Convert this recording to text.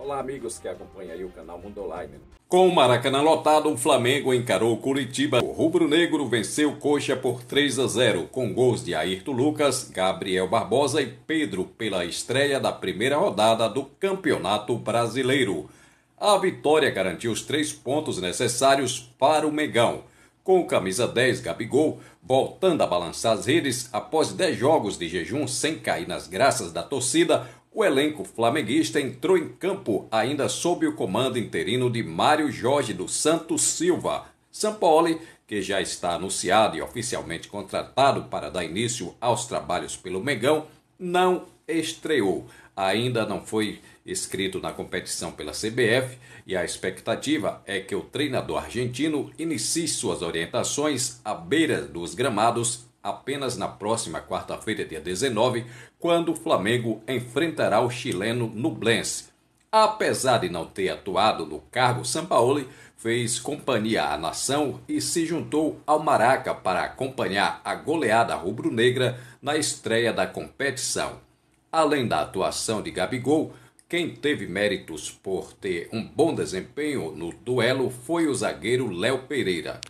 Olá, amigos que acompanham aí o canal Mundo Online. Com o Maracanã lotado, o Flamengo encarou Curitiba. O rubro-negro venceu Coxa por 3 a 0, com gols de Ayrton Lucas, Gabriel Barbosa e Pedro pela estreia da primeira rodada do Campeonato Brasileiro. A vitória garantiu os três pontos necessários para o Megão. Com o camisa 10, Gabigol, voltando a balançar as redes após 10 jogos de jejum sem cair nas graças da torcida, o elenco flamenguista entrou em campo ainda sob o comando interino de Mário Jorge do Santos Silva. Sampaoli, que já está anunciado e oficialmente contratado para dar início aos trabalhos pelo Megão, não estreou. Ainda não foi escrito na competição pela CBF e a expectativa é que o treinador argentino inicie suas orientações à beira dos gramados apenas na próxima quarta-feira, dia 19, quando o Flamengo enfrentará o chileno Nublense. Apesar de não ter atuado no cargo, Sampaoli fez companhia à nação e se juntou ao Maraca para acompanhar a goleada rubro-negra na estreia da competição. Além da atuação de Gabigol, quem teve méritos por ter um bom desempenho no duelo foi o zagueiro Léo Pereira.